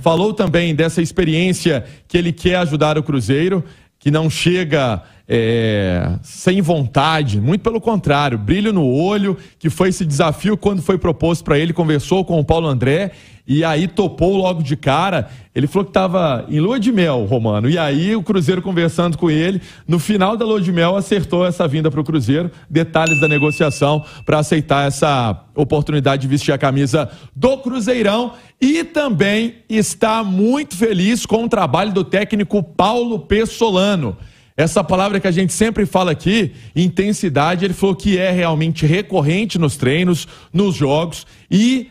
Falou também dessa experiência que ele quer ajudar o Cruzeiro, que não chega é, sem vontade, muito pelo contrário, brilho no olho, que foi esse desafio quando foi proposto para ele, conversou com o Paulo André e aí topou logo de cara. Ele falou que estava em lua de mel, Romano, e aí o Cruzeiro conversando com ele, no final da lua de mel acertou essa vinda para o Cruzeiro, detalhes da negociação para aceitar essa oportunidade de vestir a camisa do Cruzeirão e também está muito feliz com o trabalho do técnico Paulo Pessolano. Essa palavra que a gente sempre fala aqui, intensidade, ele falou que é realmente recorrente nos treinos, nos jogos e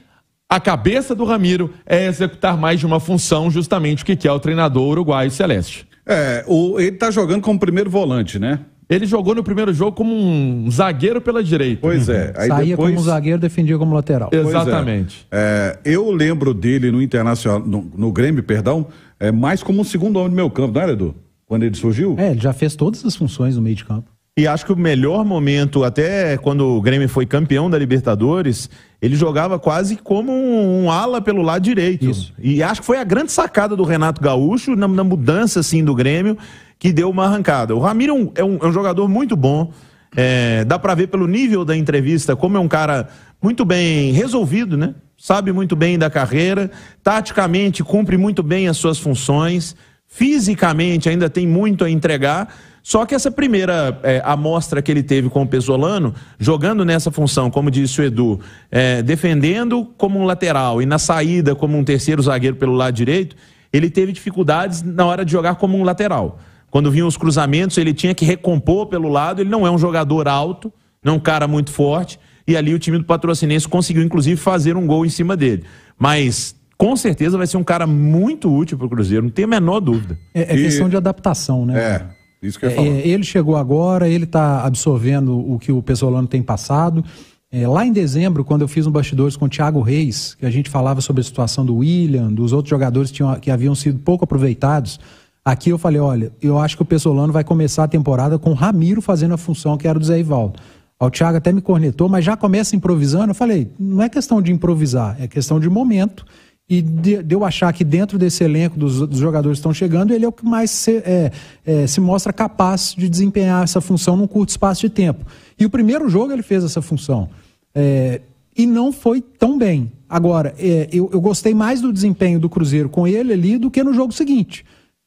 a cabeça do Ramiro é executar mais de uma função, justamente o que é o treinador uruguaio Celeste. É, o, ele está jogando como primeiro volante, né? Ele jogou no primeiro jogo como um zagueiro pela direita. Pois é. Aí Saía depois... como zagueiro, defendia como lateral. É. Exatamente. É. É, eu lembro dele no Internacional, no, no Grêmio, perdão, é, mais como um segundo homem do meu campo, não é, Edu? quando ele surgiu. É, ele já fez todas as funções no meio de campo. E acho que o melhor momento, até quando o Grêmio foi campeão da Libertadores, ele jogava quase como um ala pelo lado direito. Isso. E acho que foi a grande sacada do Renato Gaúcho na, na mudança assim do Grêmio que deu uma arrancada. O Ramiro é um, é um é jogador muito bom. É, dá para ver pelo nível da entrevista como é um cara muito bem resolvido, né? Sabe muito bem da carreira, taticamente cumpre muito bem as suas funções. Fisicamente ainda tem muito a entregar, só que essa primeira é, amostra que ele teve com o Pesolano, jogando nessa função, como disse o Edu, é, defendendo como um lateral e na saída como um terceiro zagueiro pelo lado direito, ele teve dificuldades na hora de jogar como um lateral. Quando vinham os cruzamentos, ele tinha que recompor pelo lado, ele não é um jogador alto, não é um cara muito forte, e ali o time do Patrocinense conseguiu, inclusive, fazer um gol em cima dele. Mas com certeza vai ser um cara muito útil para o Cruzeiro, não tem a menor dúvida. É, é questão de adaptação, né? É. Isso que eu ia é, falar. É, ele chegou agora, ele está absorvendo o que o Pesolano tem passado. É, lá em dezembro, quando eu fiz um bastidores com o Thiago Reis, que a gente falava sobre a situação do William, dos outros jogadores que, tinham, que haviam sido pouco aproveitados, aqui eu falei: olha, eu acho que o Pesolano vai começar a temporada com o Ramiro fazendo a função que era do Zé Ivaldo. O Thiago até me cornetou, mas já começa improvisando. Eu falei: não é questão de improvisar, é questão de momento e de, de, eu achar que dentro desse elenco dos, dos, jogadores que estão chegando, ele é o que mais se, é, é, se mostra capaz de desempenhar essa função num curto espaço de tempo. E o primeiro jogo ele fez essa função. É, e não foi tão bem. Agora, é, eu, eu gostei mais do desempenho do Cruzeiro com ele ali do que no jogo seguinte.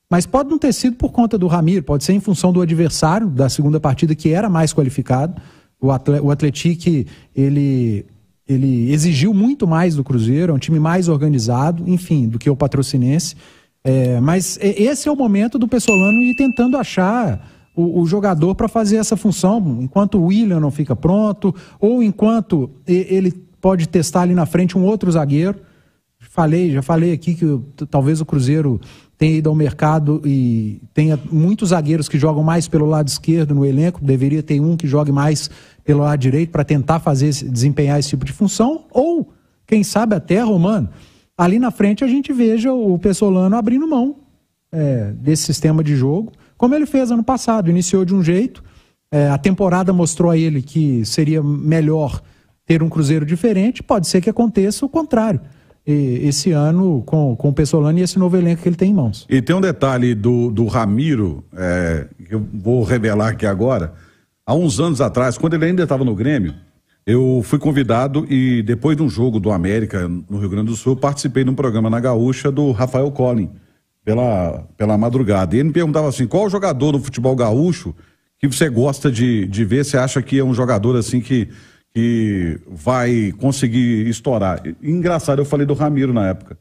Mas pode não ter sido por conta do Ramiro, pode ser em função do adversário da segunda partida, que era mais qualificado. O, atleta, o Atletique, ele ele exigiu muito mais do Cruzeiro, é um time mais organizado, enfim, do que o patrocinense. É, mas esse é o momento do Pessolano ir tentando achar o, o jogador para fazer essa função, enquanto o William não fica pronto, ou enquanto ele pode testar ali na frente um outro zagueiro falei, já falei aqui que talvez o Cruzeiro tenha ido ao mercado e tenha muitos zagueiros que jogam mais pelo lado esquerdo no elenco, deveria ter um que jogue mais pelo lado direito para tentar fazer desempenhar esse tipo de função, ou quem sabe até, Romano, ali na frente a gente veja o Pessolano abrindo mão é, desse sistema de jogo, como ele fez ano passado, iniciou de um jeito, é, a temporada mostrou a ele que seria melhor ter um Cruzeiro diferente, pode ser que aconteça o contrário esse ano com, com o Pessolano e esse novo elenco que ele tem em mãos. E tem um detalhe do, do Ramiro, é, que eu vou revelar aqui agora. Há uns anos atrás, quando ele ainda estava no Grêmio, eu fui convidado e depois de um jogo do América no Rio Grande do Sul, participei de um programa na Gaúcha do Rafael Collin, pela, pela madrugada. E ele me perguntava assim: qual jogador do futebol gaúcho que você gosta de, de ver? Você acha que é um jogador assim que que vai conseguir estourar. Engraçado, eu falei do Ramiro na época.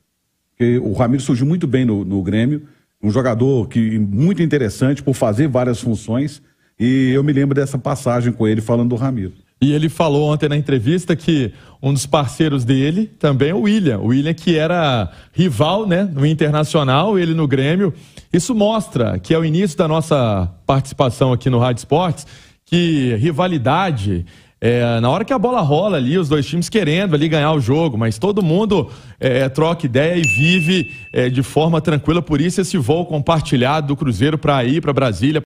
que o Ramiro surgiu muito bem no, no Grêmio, um jogador que muito interessante por fazer várias funções. E eu me lembro dessa passagem com ele falando do Ramiro. E ele falou ontem na entrevista que um dos parceiros dele também é o William. O William que era rival né, no Internacional, ele no Grêmio. Isso mostra que é o início da nossa participação aqui no Rádio Esportes, que rivalidade é, na hora que a bola rola ali, os dois times querendo ali ganhar o jogo, mas todo mundo é, é troca ideia e vive é, de forma tranquila. Por isso, esse voo compartilhado do Cruzeiro para ir para Brasília.